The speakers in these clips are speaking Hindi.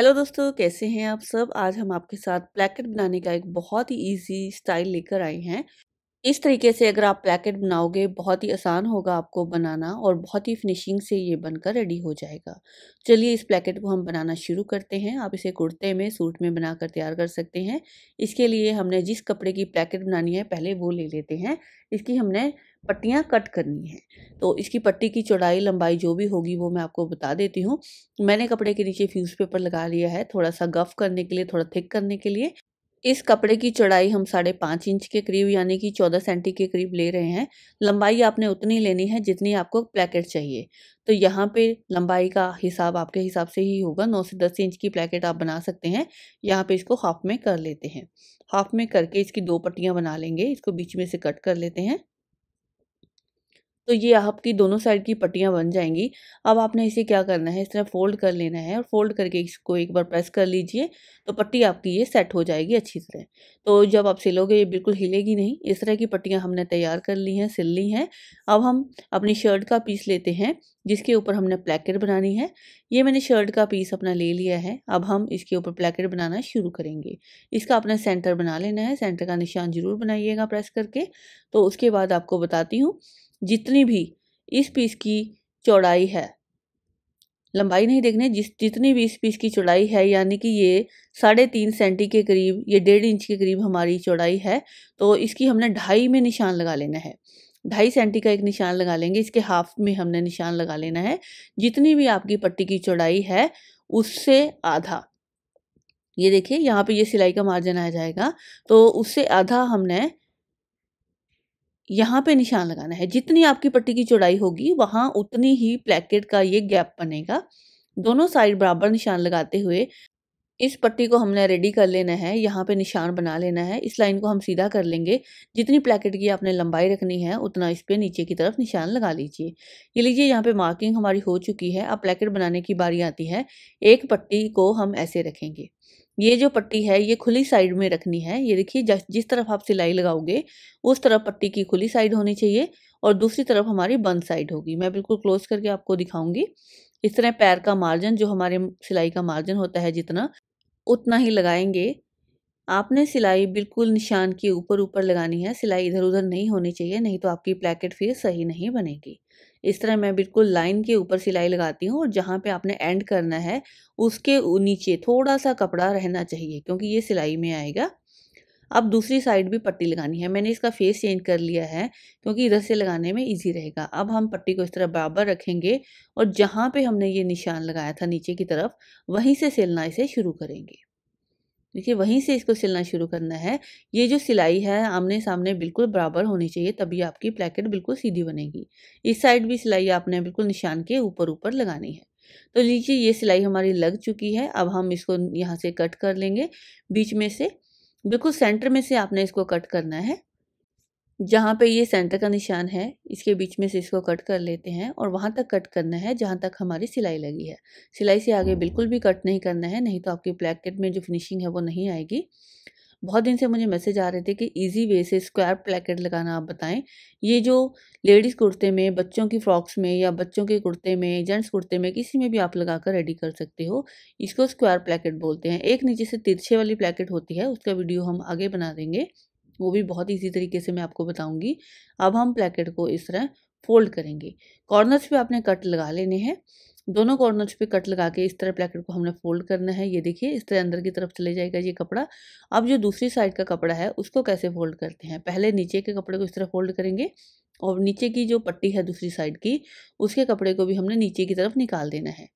हेलो दोस्तों कैसे हैं आप सब आज हम आपके साथ प्लेकेट बनाने का एक बहुत ही इजी स्टाइल लेकर आए हैं इस तरीके से अगर आप प्लैकेट बनाओगे बहुत ही आसान होगा आपको बनाना और बहुत ही फिनिशिंग से ये बनकर रेडी हो जाएगा चलिए इस प्लेकेट को हम बनाना शुरू करते हैं आप इसे कुर्ते में सूट में बनाकर तैयार कर सकते हैं इसके लिए हमने जिस कपड़े की प्लैकेट बनानी है पहले वो ले लेते हैं इसकी हमने पट्टियाँ कट करनी है तो इसकी पट्टी की चौड़ाई लंबाई जो भी होगी वो मैं आपको बता देती हूँ मैंने कपड़े के नीचे फ्यूज़ पेपर लगा लिया है थोड़ा सा गफ करने के लिए थोड़ा थिक करने के लिए इस कपड़े की चौड़ाई हम साढ़े पाँच इंच के करीब यानी कि चौदह सेंटी के करीब ले रहे हैं लंबाई आपने उतनी लेनी है जितनी आपको प्लेकेट चाहिए तो यहाँ पे लंबाई का हिसाब आपके हिसाब से ही होगा नौ से दस इंच की प्लेकेट आप बना सकते हैं यहाँ पे इसको हाफ में कर लेते हैं हाफ में करके इसकी दो पट्टियाँ बना लेंगे इसको बीच में से कट कर लेते हैं तो ये आपकी दोनों साइड की पट्टियाँ बन जाएंगी अब आपने इसे क्या करना है इस तरह फोल्ड कर लेना है और फोल्ड करके इसको एक बार प्रेस कर लीजिए तो पट्टी आपकी ये सेट हो जाएगी अच्छी तरह तो जब आप सिलोगे ये बिल्कुल हिलेगी नहीं इस तरह की पट्टियाँ हमने तैयार कर ली हैं सिल ली हैं अब हम अपनी शर्ट का पीस लेते हैं जिसके ऊपर हमने प्लेकेट बनानी है ये मैंने शर्ट का पीस अपना ले लिया है अब हम इसके ऊपर प्लेकेट बनाना शुरू करेंगे इसका अपना सेंटर बना लेना है सेंटर का निशान ज़रूर बनाइएगा प्रेस करके तो उसके बाद आपको बताती हूँ जितनी भी इस पीस की चौड़ाई है लंबाई नहीं देखने जिस जितनी भी इस पीस की चौड़ाई है यानी कि ये साढ़े तीन सेंटी के करीब ये डेढ़ इंच के करीब हमारी चौड़ाई है तो इसकी हमने ढाई में निशान लगा लेना है ढाई सेंटी का एक निशान लगा लेंगे इसके हाफ में हमने निशान लगा लेना है जितनी भी आपकी पट्टी की चौड़ाई है उससे आधा ये देखिए यहाँ पे ये सिलाई का मार्जिन आ जाएगा तो उससे आधा हमने यहाँ पे निशान लगाना है जितनी आपकी पट्टी की चौड़ाई होगी वहाँ उतनी ही प्लेकेट का ये गैप बनेगा दोनों साइड बराबर निशान लगाते हुए इस पट्टी को हमने रेडी कर लेना है यहाँ पे निशान बना लेना है इस लाइन को हम सीधा कर लेंगे जितनी प्लेकेट की आपने लंबाई रखनी है उतना इस पर नीचे की तरफ निशान लगा लीजिए ये लीजिए यहाँ पे मार्किंग हमारी हो चुकी है अब प्लेकेट बनाने की बारी आती है एक पट्टी को हम ऐसे रखेंगे ये जो पट्टी है ये खुली साइड में रखनी है ये देखिए जिस तरफ आप सिलाई लगाओगे उस तरफ पट्टी की खुली साइड होनी चाहिए और दूसरी तरफ हमारी बंद साइड होगी मैं बिल्कुल क्लोज करके आपको दिखाऊंगी इस तरह पैर का मार्जिन जो हमारे सिलाई का मार्जिन होता है जितना उतना ही लगाएंगे आपने सिलाई बिल्कुल निशान के ऊपर ऊपर लगानी है सिलाई इधर उधर नहीं होनी चाहिए नहीं तो आपकी प्लेकेट फिर सही नहीं बनेगी इस तरह मैं बिल्कुल लाइन के ऊपर सिलाई लगाती हूँ और जहाँ पे आपने एंड करना है उसके नीचे थोड़ा सा कपड़ा रहना चाहिए क्योंकि ये सिलाई में आएगा अब दूसरी साइड भी पट्टी लगानी है मैंने इसका फेस चेंज कर लिया है क्योंकि इधर से लगाने में ईजी रहेगा अब हम पट्टी को इस तरह बराबर रखेंगे और जहाँ पे हमने ये निशान लगाया था नीचे की तरफ वहीं से सिलना इसे शुरू करेंगे देखिए वहीं से इसको सिलना शुरू करना है ये जो सिलाई है आमने सामने बिल्कुल बराबर होनी चाहिए तभी आपकी प्लेकेट बिल्कुल सीधी बनेगी इस साइड भी सिलाई आपने बिल्कुल निशान के ऊपर ऊपर लगानी है तो लीजिए ये सिलाई हमारी लग चुकी है अब हम इसको यहाँ से कट कर लेंगे बीच में से बिल्कुल सेंटर में से आपने इसको कट करना है जहाँ पे ये सेंटर का निशान है इसके बीच में से इसको कट कर लेते हैं और वहाँ तक कट करना है जहाँ तक हमारी सिलाई लगी है सिलाई से आगे बिल्कुल भी कट नहीं करना है नहीं तो आपकी ब्लैकेट में जो फिनिशिंग है वो नहीं आएगी बहुत दिन से मुझे मैसेज आ रहे थे कि इजी वे से स्क्वायर प्लेकेट लगाना आप बताएं ये जो लेडीज़ कुर्ते में बच्चों की फ्रॉक्स में या बच्चों के कुर्ते में जेंट्स कुर्ते में किसी में भी आप लगा कर रेडी कर सकते हो इसको स्क्वायर प्लेकेट बोलते हैं एक नीचे से तिरछे वाली प्लेकेट होती है उसका वीडियो हम आगे बना देंगे वो भी बहुत ईजी तरीके से मैं आपको बताऊंगी अब हम प्लेकेट को इस तरह फोल्ड करेंगे कॉर्नर्स पर आपने कट लगा लेने हैं दोनों कॉर्नर्स पे कट लगा के इस तरह प्लेकेट को हमने फोल्ड करना है ये देखिए इस तरह अंदर की तरफ चले जाएगा ये कपड़ा अब जो दूसरी साइड का कपड़ा है उसको कैसे फोल्ड करते हैं पहले नीचे के कपड़े को इस तरह फोल्ड करेंगे और नीचे की जो पट्टी है दूसरी साइड की उसके कपड़े को भी हमने नीचे की तरफ निकाल देना है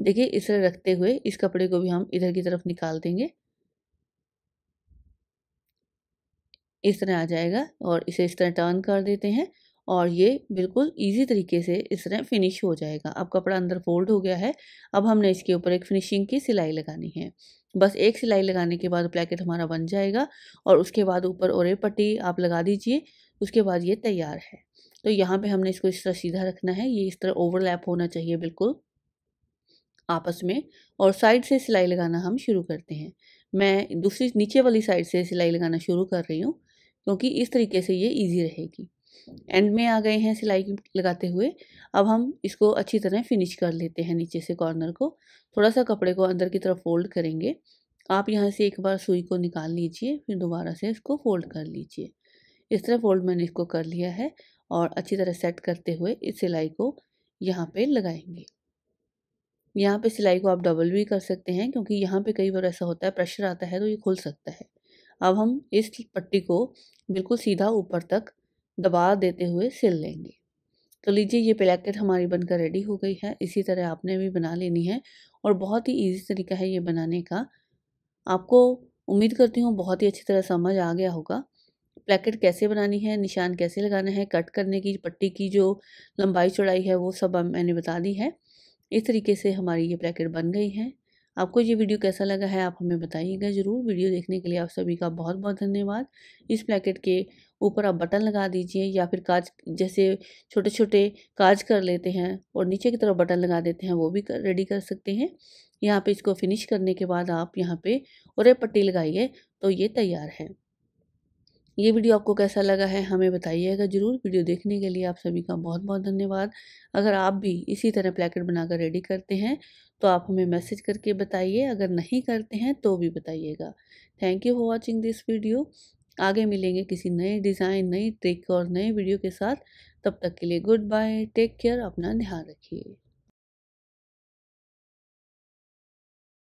देखिए इस तरह रखते हुए इस कपड़े को भी हम इधर की तरफ निकाल देंगे इस तरह आ जाएगा और इसे इस तरह टर्न कर देते हैं और ये बिल्कुल इजी तरीके से इस तरह फिनिश हो जाएगा अब कपड़ा अंदर फोल्ड हो गया है अब हमने इसके ऊपर एक फिनिशिंग की सिलाई लगानी है बस एक सिलाई लगाने के बाद ब्लैकेट हमारा बन जाएगा और उसके बाद ऊपर और पट्टी आप लगा दीजिए उसके बाद ये तैयार है तो यहाँ पर हमने इसको इस तरह सीधा रखना है ये इस तरह ओवरलैप होना चाहिए बिल्कुल आपस में और साइड से सिलाई लगाना हम शुरू करते हैं मैं दूसरी नीचे वाली साइड से सिलाई लगाना शुरू कर रही हूँ क्योंकि इस तरीके से ये ईजी रहेगी एंड में आ गए हैं सिलाई लगाते हुए अब हम इसको अच्छी तरह फिनिश कर लेते हैं नीचे से कॉर्नर को थोड़ा सा कपड़े को अंदर की तरफ फोल्ड करेंगे आप यहाँ से एक बार सुई को निकाल लीजिए फिर दोबारा से इसको फोल्ड कर लीजिए इस तरह फोल्ड मैंने इसको कर लिया है और अच्छी तरह सेट करते हुए इस सिलाई को यहाँ पे लगाएंगे यहाँ पे सिलाई को आप डबल भी कर सकते हैं क्योंकि यहाँ पे कई बार ऐसा होता है प्रेशर आता है तो ये खुल सकता है अब हम इस पट्टी को बिल्कुल सीधा ऊपर तक दबा देते हुए सिल लेंगे तो लीजिए ये प्लेकेट हमारी बनकर रेडी हो गई है इसी तरह आपने भी बना लेनी है और बहुत ही ईजी तरीका है ये बनाने का आपको उम्मीद करती हूँ बहुत ही अच्छी तरह समझ आ गया होगा प्लेकेट कैसे बनानी है निशान कैसे लगाना है कट करने की पट्टी की जो लंबाई चौड़ाई है वो सब मैंने बता दी है इस तरीके से हमारी ये प्लेकेट बन गई है आपको ये वीडियो कैसा लगा है आप हमें बताइएगा ज़रूर वीडियो देखने के लिए आप सभी का बहुत बहुत धन्यवाद इस ब्लैकेट के ऊपर आप बटन लगा दीजिए या फिर काज जैसे छोटे छोटे काज कर लेते हैं और नीचे की तरफ बटन लगा देते हैं वो भी कर, रेडी कर सकते हैं यहाँ पे इसको फिनिश करने के बाद आप यहाँ पे और पट्टी लगाइए तो ये तैयार है ये वीडियो आपको कैसा लगा है हमें बताइएगा ज़रूर वीडियो देखने के लिए आप सभी का बहुत बहुत धन्यवाद अगर आप भी इसी तरह प्लेकेट बनाकर रेडी करते हैं तो आप हमें मैसेज करके बताइए अगर नहीं करते हैं तो भी बताइएगा thank you for watching this video आगे मिलेंगे किसी नए डिज़ाइन नई ट्रिक और नए वीडियो के साथ तब तक के लिए गुड बाय टेक केयर अपना ध्यान रखिए